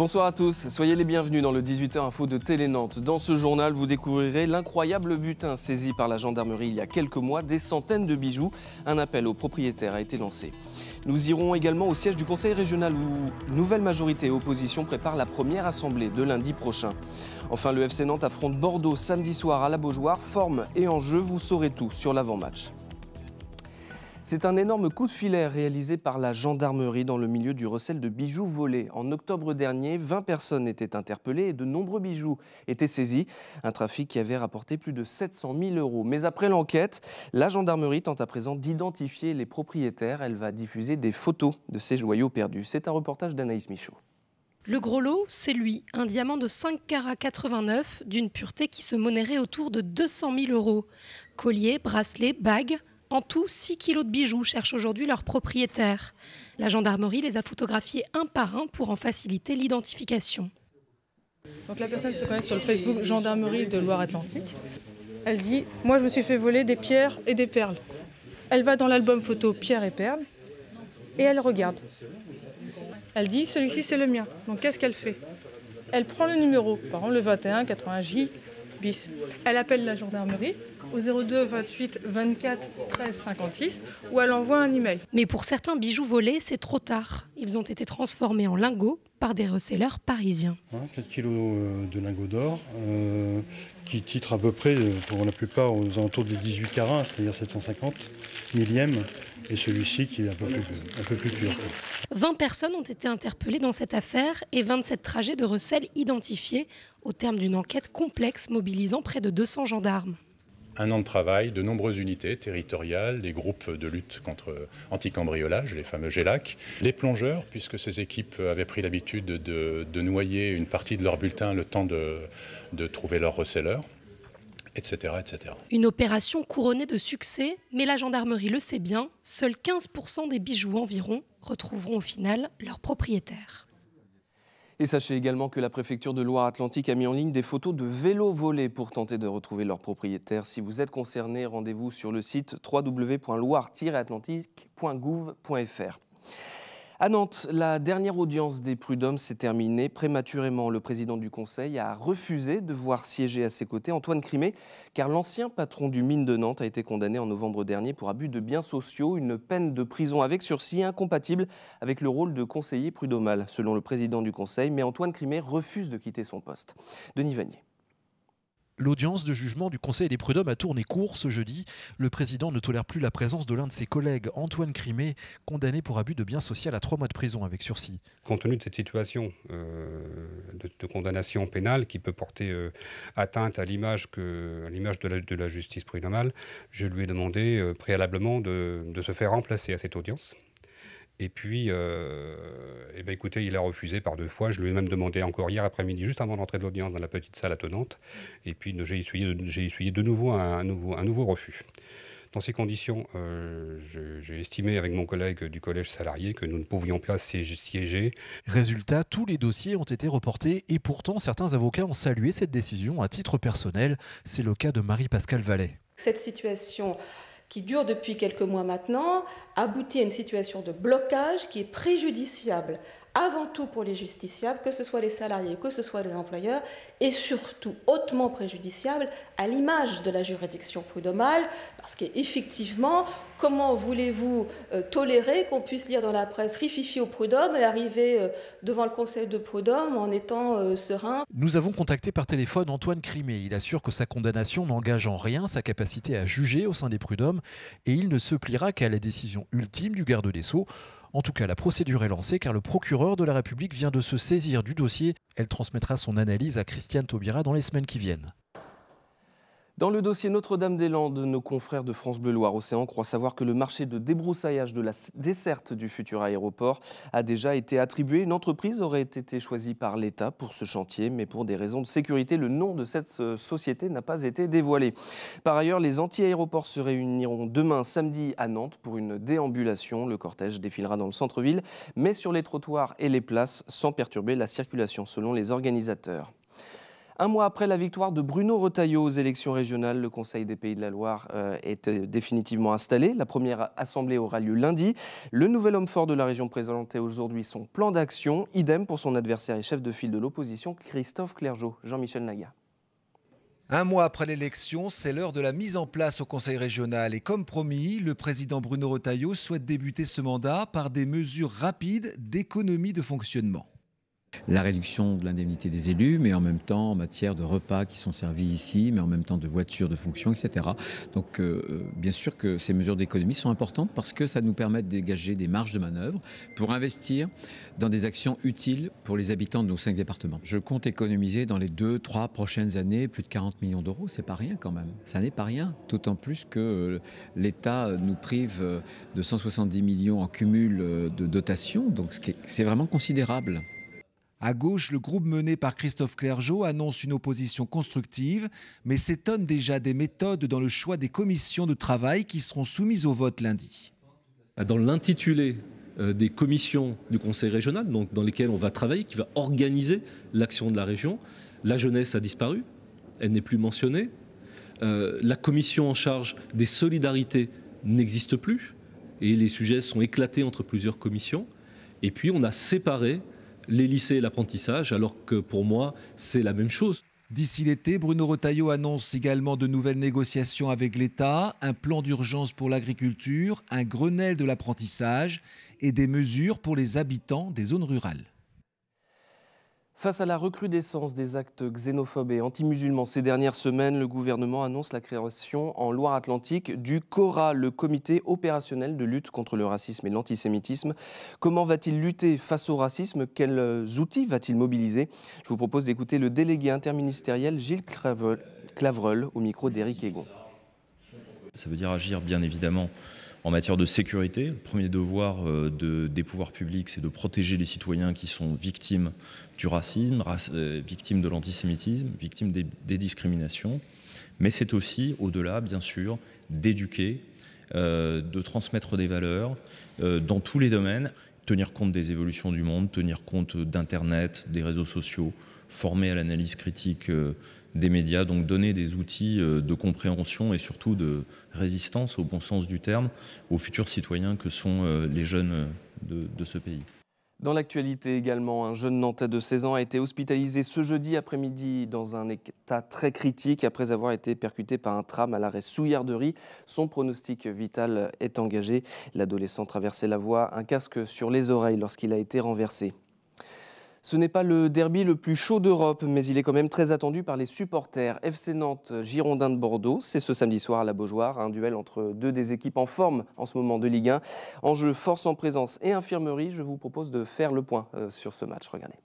Bonsoir à tous, soyez les bienvenus dans le 18h Info de Télé-Nantes. Dans ce journal, vous découvrirez l'incroyable butin saisi par la gendarmerie il y a quelques mois, des centaines de bijoux. Un appel aux propriétaires a été lancé. Nous irons également au siège du Conseil régional où nouvelle majorité et opposition prépare la première assemblée de lundi prochain. Enfin, le FC Nantes affronte Bordeaux samedi soir à la Beaujoire. Forme et enjeu, vous saurez tout sur l'avant-match. C'est un énorme coup de filet réalisé par la gendarmerie dans le milieu du recel de bijoux volés. En octobre dernier, 20 personnes étaient interpellées et de nombreux bijoux étaient saisis. Un trafic qui avait rapporté plus de 700 000 euros. Mais après l'enquête, la gendarmerie tente à présent d'identifier les propriétaires. Elle va diffuser des photos de ces joyaux perdus. C'est un reportage d'Anaïs Michaud. Le gros lot, c'est lui, un diamant de 5 carats 89, d'une pureté qui se monérait autour de 200 000 euros. Collier, bracelet, bague, en tout, 6 kilos de bijoux cherchent aujourd'hui leurs propriétaire. La gendarmerie les a photographiés un par un pour en faciliter l'identification. la personne se connecte sur le Facebook Gendarmerie de Loire-Atlantique. Elle dit Moi, je me suis fait voler des pierres et des perles. Elle va dans l'album photo Pierres et perles et elle regarde. Elle dit Celui-ci, c'est le mien. Donc qu'est-ce qu'elle fait Elle prend le numéro, par exemple le 21 80J bis. Elle appelle la gendarmerie au 02 28 24 13 56 ou elle envoie un email. Mais pour certains bijoux volés, c'est trop tard. Ils ont été transformés en lingots par des resellers parisiens. 4 hein, kilos euh, de lingots d'or euh, qui titrent à peu près, euh, pour la plupart, aux alentours des 18 carats, c'est-à-dire 750 millièmes et celui-ci qui est un peu plus, un peu plus pur. 20 personnes ont été interpellées dans cette affaire et 27 trajets de recel identifiés au terme d'une enquête complexe mobilisant près de 200 gendarmes un an de travail, de nombreuses unités territoriales, des groupes de lutte contre anti-cambriolage, les fameux GELAC, les plongeurs, puisque ces équipes avaient pris l'habitude de, noyer une partie de leur bulletin le temps de, trouver leur receleur. Etc, etc. Une opération couronnée de succès, mais la gendarmerie le sait bien, seuls 15% des bijoux environ retrouveront au final leur propriétaire. Et sachez également que la préfecture de Loire-Atlantique a mis en ligne des photos de vélos volés pour tenter de retrouver leurs propriétaires. Si vous êtes concerné, rendez-vous sur le site www.loire-atlantique.gouv.fr. À Nantes, la dernière audience des prud'hommes s'est terminée prématurément. Le président du Conseil a refusé de voir siéger à ses côtés Antoine Crimée, car l'ancien patron du mine de Nantes a été condamné en novembre dernier pour abus de biens sociaux, une peine de prison avec sursis incompatible avec le rôle de conseiller prud'homal, selon le président du Conseil. Mais Antoine Crimet refuse de quitter son poste. Denis Vanier. L'audience de jugement du Conseil des prud'hommes a tourné court ce jeudi. Le président ne tolère plus la présence de l'un de ses collègues, Antoine Crimé, condamné pour abus de biens sociaux à trois mois de prison avec sursis. Compte tenu de cette situation euh, de, condamnation pénale qui peut porter euh, atteinte à l'image de la, justice prud'homale, je lui ai demandé euh, préalablement de se faire remplacer à cette audience. Et puis, euh, eh ben écoutez, il a refusé par deux fois. Je lui ai même demandé encore hier après-midi, juste avant l'entrée de l'audience, dans la petite salle attenante. Et puis, j'ai essuyé, essuyé, de nouveau un, nouveau un nouveau refus. Dans ces conditions, euh, j'ai estimé avec mon collègue du collège salarié que nous ne pouvions pas siéger. Résultat, tous les dossiers ont été reportés et pourtant certains avocats ont salué cette décision à titre personnel. C'est le cas de Marie-Pascale Vallet. Cette situation qui dure depuis quelques mois maintenant, aboutit à une situation de blocage qui est préjudiciable avant tout pour les justiciables, que ce soit les salariés, que ce soit les employeurs, et surtout hautement préjudiciable à l'image de la juridiction prud'homale, parce qu'effectivement, comment voulez-vous euh, tolérer qu'on puisse lire dans la presse rififi au prud'homme et arriver euh, devant le conseil de prud'homme en étant euh, serein Nous avons contacté par téléphone Antoine Crimé. Il assure que sa condamnation n'engage en rien sa capacité à juger au sein des prud'hommes, et il ne se pliera qu'à la décision ultime du garde des Sceaux en tout cas, la procédure est lancée car le procureur de la République vient de se saisir du dossier. Elle transmettra son analyse à Christiane Taubira dans les semaines qui viennent. Dans le dossier Notre-Dame-des-Landes, nos confrères de France Bleu Loire-Océan croient savoir que le marché de débroussaillage de la desserte du futur aéroport a déjà été attribué. Une entreprise aurait été choisie par l'État pour ce chantier, mais pour des raisons de sécurité, le nom de cette euh, société n'a pas été dévoilé. Par ailleurs, les anti-aéroports se réuniront demain samedi à Nantes pour une déambulation. Le cortège défilera dans le centre-ville, mais sur les trottoirs et les places sans perturber la circulation selon les organisateurs. Un mois après la victoire de Bruno Retailleau aux élections régionales, le Conseil des Pays de la Loire euh, est euh, définitivement installé. La première assemblée aura lieu lundi. Le nouvel homme fort de la région présentait aujourd'hui son plan d'action. Idem pour son adversaire et chef de file de l'opposition, Christophe Clergeau. Jean-Michel Naga. Un mois après l'élection, c'est l'heure de la mise en place au Conseil régional. Et comme promis, le président Bruno Retailleau souhaite débuter ce mandat par des mesures rapides d'économie de fonctionnement la réduction de l'indemnité des élus, mais en même temps en matière de repas qui sont servis ici, mais en même temps de voitures de fonction, etc. Donc euh, euh, bien sûr que ces mesures d'économie sont importantes parce que ça nous permet de dégager des marges de manœuvre pour investir dans des actions utiles pour les habitants de nos cinq départements. Je compte économiser dans les deux, trois prochaines années plus de 40 millions d'euros. C'est pas rien quand même. Ça n'est pas rien. D'autant plus que euh, l'État nous prive de 170 millions en cumul de dotations. donc c'est vraiment considérable. À gauche, le groupe mené par Christophe Clergeau annonce une opposition constructive, mais s'étonne déjà des méthodes dans le choix des commissions de travail qui seront soumises au vote lundi. Dans l'intitulé euh, des commissions du Conseil régional, donc dans lesquelles on va travailler, qui va organiser l'action de la région, la jeunesse a disparu, elle n'est plus mentionnée, euh, la commission en charge des solidarités n'existe plus, et les sujets sont éclatés entre plusieurs commissions, et puis on a séparé les lycées et l'apprentissage, alors que pour moi, c'est la même chose. D'ici l'été, Bruno Retailleau annonce également de nouvelles négociations avec l'État, un plan d'urgence pour l'agriculture, un Grenelle de l'apprentissage et des mesures pour les habitants des zones rurales. Face à la recrudescence des actes xénophobes et anti-musulmans ces dernières semaines, le gouvernement annonce la création en Loire-Atlantique du CORA, le comité opérationnel de lutte contre le racisme et l'antisémitisme. Comment va-t-il lutter face au racisme Quels outils va-t-il mobiliser Je vous propose d'écouter le délégué interministériel Gilles Clavreul au micro d'Éric Egon. Ça veut dire agir bien évidemment en matière de sécurité, le premier devoir euh, des pouvoirs publics, c'est de protéger les citoyens qui sont victimes du racisme, euh, victimes de l'antisémitisme, victimes des, discriminations. Mais c'est aussi, au-delà, bien sûr, d'éduquer, euh, de transmettre des valeurs dans tous les domaines, tenir compte des évolutions du monde, tenir compte d'Internet, des réseaux sociaux, former à l'analyse critique euh, des médias, donc donner des outils euh, de compréhension et surtout de résistance, au bon sens du terme, aux futurs citoyens que sont euh, les jeunes de, ce pays. Dans l'actualité également, un jeune Nantais de 16 ans a été hospitalisé ce jeudi après-midi dans un état très critique après avoir été percuté par un tram à l'arrêt Souillarderie. Son pronostic vital est engagé. L'adolescent traversait la voie, un casque sur les oreilles lorsqu'il a été renversé. Ce n'est pas le derby le plus chaud d'Europe, mais il est quand même très attendu par les supporters. FC Nantes, Girondins de Bordeaux, c'est ce samedi soir à la Beaujoire, un duel entre deux des équipes en forme en ce moment de Ligue 1. Enjeu force en présence et infirmerie, je vous propose de faire le point euh, sur ce match. Regardez.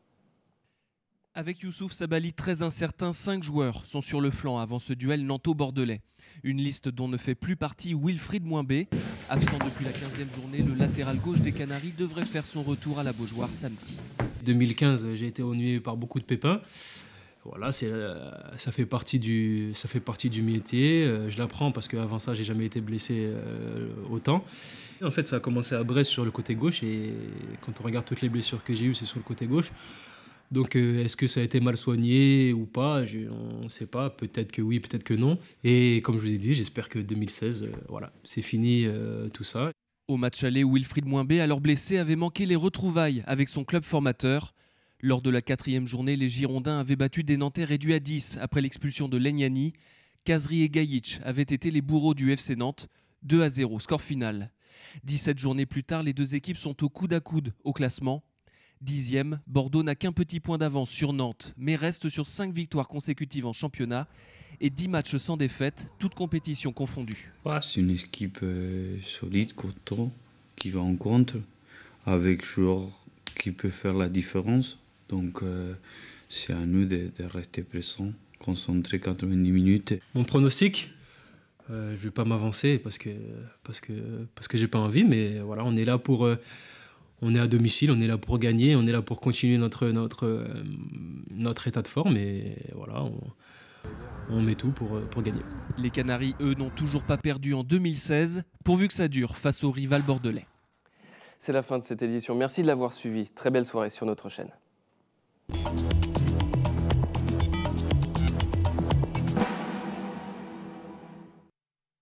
Avec Youssouf Sabali très incertain, cinq joueurs sont sur le flanc avant ce duel Nanto-Bordelais. Une liste dont ne fait plus partie Wilfried Moimbé. Absent depuis la 15e journée, le latéral gauche des Canaries devrait faire son retour à la Beaujoire samedi. 2015, j'ai été ennuyé par beaucoup de pépins. Voilà, c'est, euh, ça, fait partie du, ça fait partie du métier. Euh, je l'apprends parce qu'avant ça, j'ai jamais été blessé euh, autant. En fait, ça a commencé à Brest sur le côté gauche et quand on regarde toutes les blessures que j'ai eues, c'est sur le côté gauche. Donc, est-ce que ça a été mal soigné ou pas je, On ne sait pas. Peut-être que oui, peut-être que non. Et comme je vous ai dit, j'espère que 2016, voilà, c'est fini tout ça. Au match aller, Wilfried Moimbé, alors blessé, avait manqué les retrouvailles avec son club formateur. Lors de la quatrième journée, les Girondins avaient battu des Nantais réduits à 10 après l'expulsion de Legnani. Kazri et Gajic avaient été les bourreaux du FC Nantes. 2 à 0, score final. 17 journées plus tard, les deux équipes sont au coude à coude au classement Dixième, Bordeaux n'a qu'un petit point d'avance sur Nantes, mais reste sur cinq victoires consécutives en championnat et 10 matchs sans défaite, toutes compétitions confondues. c'est une équipe euh, solide, courte, qui va en compte avec joueurs qui peut faire la différence. Donc euh, c'est à nous de, rester présents, concentrés 90 minutes. Mon pronostic euh, Je ne vais pas m'avancer parce que, parce que, parce que j'ai pas envie, mais voilà, on est là pour on est à domicile, on est là pour gagner, on est là pour continuer notre, notre, euh, notre état de forme et voilà, on, met tout pour, euh, pour gagner. Les Canaries, eux, n'ont toujours pas perdu en 2016, pourvu que ça dure face au rival bordelais. C'est la fin de cette édition. Merci de l'avoir suivi. Très belle soirée sur notre chaîne.